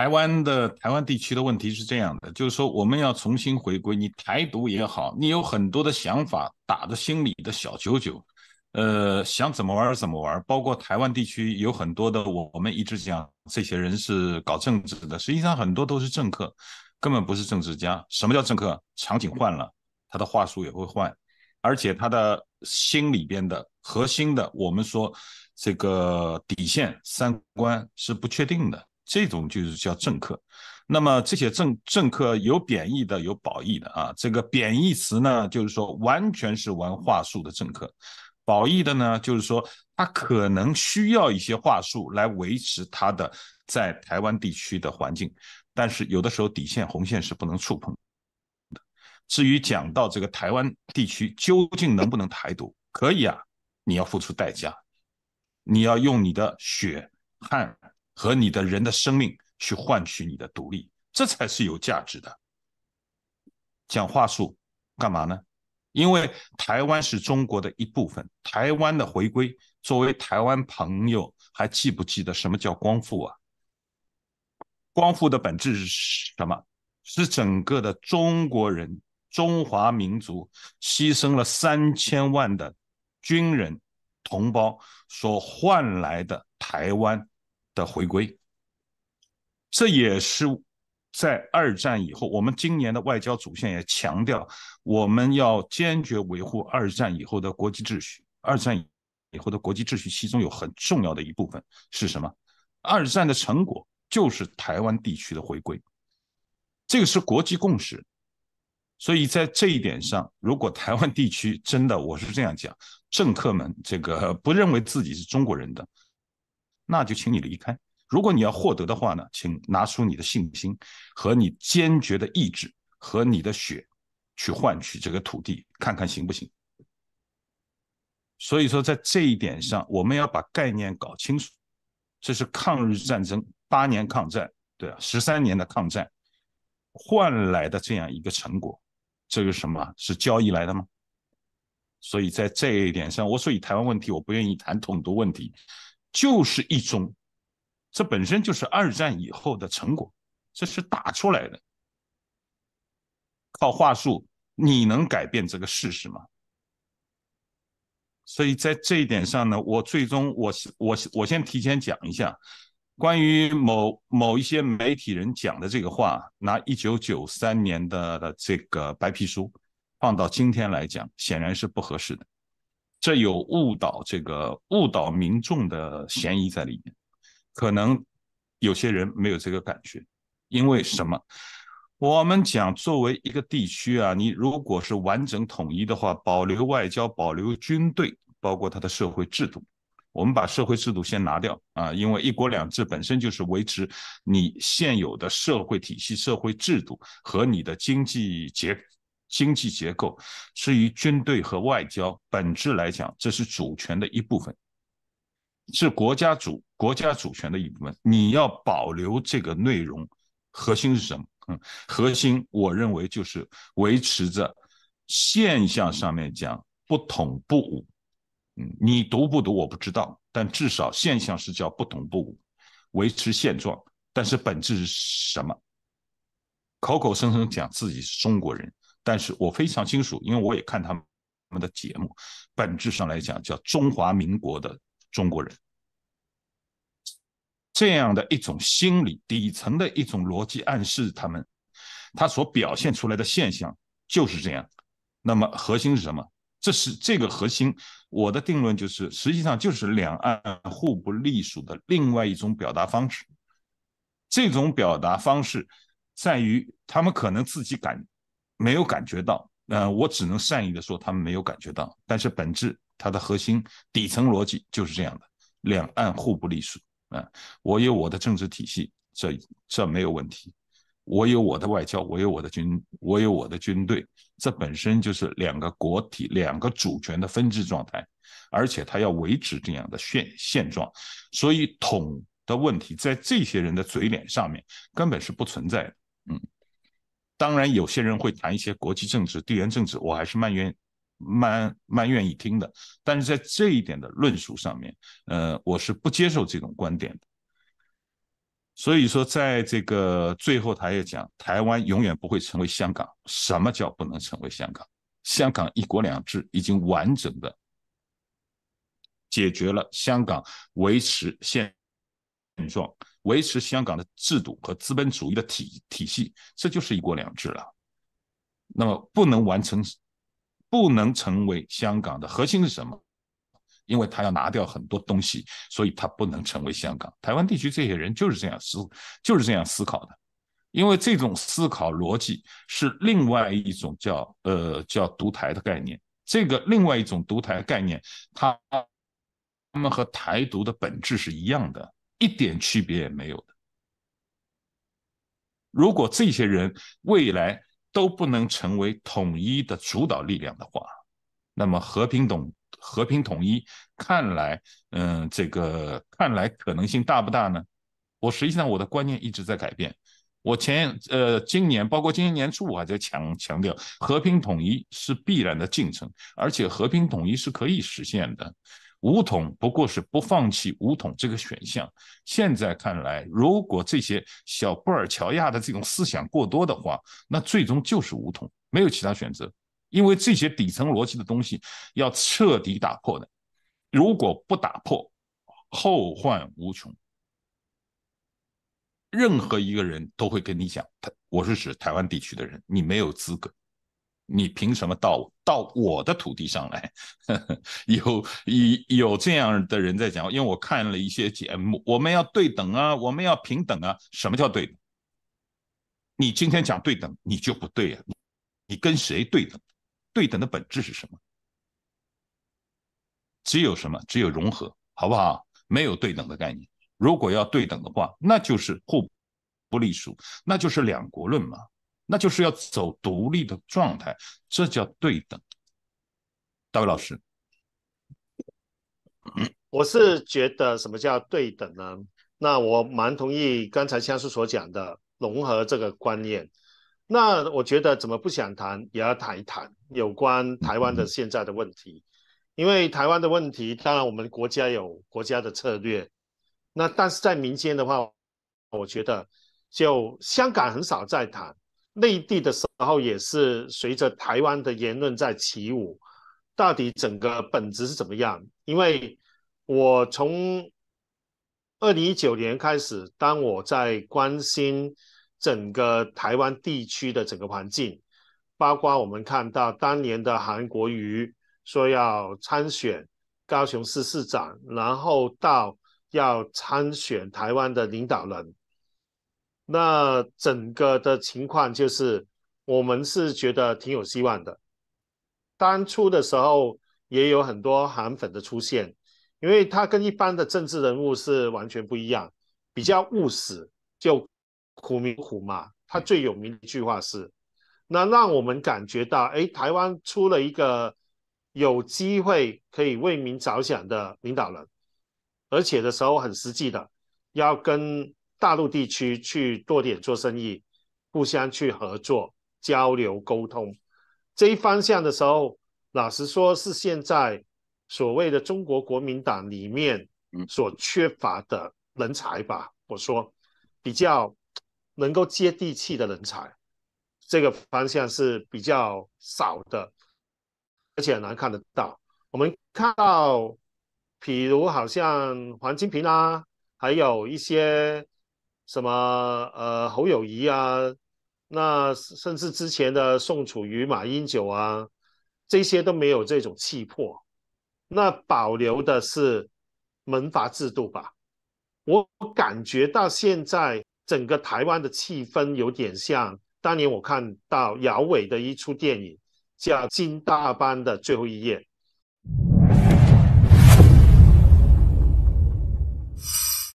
台湾的台湾地区的问题是这样的，就是说我们要重新回归。你台独也好，你有很多的想法，打着心里的小九九，呃，想怎么玩怎么玩。包括台湾地区有很多的，我们一直讲这些人是搞政治的，实际上很多都是政客，根本不是政治家。什么叫政客？场景换了，他的话术也会换，而且他的心里边的核心的，我们说这个底线三观是不确定的。这种就是叫政客，那么这些政政客有贬义的，有褒义的啊。这个贬义词呢，就是说完全是玩话术的政客；褒义的呢，就是说他可能需要一些话术来维持他的在台湾地区的环境，但是有的时候底线红线是不能触碰的。至于讲到这个台湾地区究竟能不能台独，可以啊，你要付出代价，你要用你的血汗。和你的人的生命去换取你的独立，这才是有价值的。讲话术干嘛呢？因为台湾是中国的一部分，台湾的回归，作为台湾朋友，还记不记得什么叫光复啊？光复的本质是什么？是整个的中国人、中华民族牺牲了三千万的军人同胞所换来的台湾。的回归，这也是在二战以后，我们今年的外交主线也强调，我们要坚决维护二战以后的国际秩序。二战以后的国际秩序，其中有很重要的一部分是什么？二战的成果就是台湾地区的回归，这个是国际共识。所以在这一点上，如果台湾地区真的我是这样讲，政客们这个不认为自己是中国人的。那就请你离开。如果你要获得的话呢，请拿出你的信心和你坚决的意志和你的血，去换取这个土地，看看行不行。所以说，在这一点上，我们要把概念搞清楚，这是抗日战争八年抗战，对啊，十三年的抗战换来的这样一个成果，这个什么是交易来的吗？所以在这一点上，我所以台湾问题，我不愿意谈统独问题。就是一种，这本身就是二战以后的成果，这是打出来的。靠话术你能改变这个事实吗？所以在这一点上呢，我最终我我我先提前讲一下，关于某某一些媒体人讲的这个话，拿一九九三年的这个白皮书放到今天来讲，显然是不合适的。这有误导这个误导民众的嫌疑在里面，可能有些人没有这个感觉，因为什么？我们讲作为一个地区啊，你如果是完整统一的话，保留外交、保留军队，包括它的社会制度，我们把社会制度先拿掉啊，因为一国两制本身就是维持你现有的社会体系、社会制度和你的经济结。经济结构至于军队和外交，本质来讲，这是主权的一部分，是国家主国家主权的一部分。你要保留这个内容，核心是什么？嗯，核心我认为就是维持着现象上面讲不统不武。嗯，你读不读我不知道，但至少现象是叫不统不武，维持现状。但是本质是什么？口口声声讲自己是中国人。但是我非常清楚，因为我也看他们们的节目，本质上来讲叫中华民国的中国人，这样的一种心理底层的一种逻辑暗示，他们他所表现出来的现象就是这样。那么核心是什么？这是这个核心。我的定论就是，实际上就是两岸互不隶属的另外一种表达方式。这种表达方式在于，他们可能自己感。没有感觉到，呃，我只能善意的说，他们没有感觉到。但是本质，它的核心底层逻辑就是这样的：两岸互不隶属啊，我有我的政治体系，这这没有问题；我有我的外交，我有我的军，我有我的军队，这本身就是两个国体、两个主权的分治状态，而且它要维持这样的现现状，所以统的问题在这些人的嘴脸上面根本是不存在的。当然，有些人会谈一些国际政治、地缘政治，我还是蛮愿、蛮蛮愿意听的。但是在这一点的论述上面，呃，我是不接受这种观点的。所以说，在这个最后，他也讲，台湾永远不会成为香港。什么叫不能成为香港？香港一国两制已经完整的解决了香港维持现状。维持香港的制度和资本主义的体体系，这就是一国两制了。那么不能完成，不能成为香港的核心是什么？因为他要拿掉很多东西，所以他不能成为香港。台湾地区这些人就是这样思，就是这样思考的。因为这种思考逻辑是另外一种叫呃叫独台的概念。这个另外一种独台概念，他们和台独的本质是一样的。一点区别也没有的。如果这些人未来都不能成为统一的主导力量的话，那么和平统和平统一看来，嗯，这个看来可能性大不大呢？我实际上我的观念一直在改变。我前呃今年，包括今年年初，我还在强强调和平统一是必然的进程，而且和平统一是可以实现的。武统不过是不放弃武统这个选项。现在看来，如果这些小布尔乔亚的这种思想过多的话，那最终就是武统，没有其他选择。因为这些底层逻辑的东西要彻底打破的，如果不打破，后患无穷。任何一个人都会跟你讲，他我是指台湾地区的人，你没有资格。你凭什么到到我的土地上来？有有有这样的人在讲，因为我看了一些节目，我们要对等啊，我们要平等啊。什么叫对？你今天讲对等，你就不对呀。你跟谁对等？对等的本质是什么？只有什么？只有融合，好不好？没有对等的概念。如果要对等的话，那就是互不隶属，那就是两国论嘛。那就是要走独立的状态，这叫对等。大卫老师，我是觉得什么叫对等呢？那我蛮同意刚才像叔所讲的融合这个观念。那我觉得怎么不想谈，也要谈一谈有关台湾的现在的问题，因为台湾的问题，当然我们国家有国家的策略，那但是在民间的话，我觉得就香港很少在谈。内地的时候也是随着台湾的言论在起舞，到底整个本质是怎么样？因为我从二零一九年开始，当我在关心整个台湾地区的整个环境，包括我们看到当年的韩国瑜说要参选高雄市市长，然后到要参选台湾的领导人。那整个的情况就是，我们是觉得挺有希望的。当初的时候也有很多韩粉的出现，因为他跟一般的政治人物是完全不一样，比较务实，就苦民苦嘛。他最有名的一句话是，那让我们感觉到，哎，台湾出了一个有机会可以为民着想的领导人，而且的时候很实际的，要跟。大陆地区去多点做生意，互相去合作、交流、沟通这一方向的时候，老实说，是现在所谓的中国国民党里面所缺乏的人才吧。我说，比较能够接地气的人才，这个方向是比较少的，而且很难看得到。我们看到，比如好像黄金平啊，还有一些。什么呃侯友谊啊，那甚至之前的宋楚瑜、马英九啊，这些都没有这种气魄。那保留的是门阀制度吧？我感觉到现在整个台湾的气氛有点像当年我看到姚伟的一出电影，叫《金大班的最后一夜》。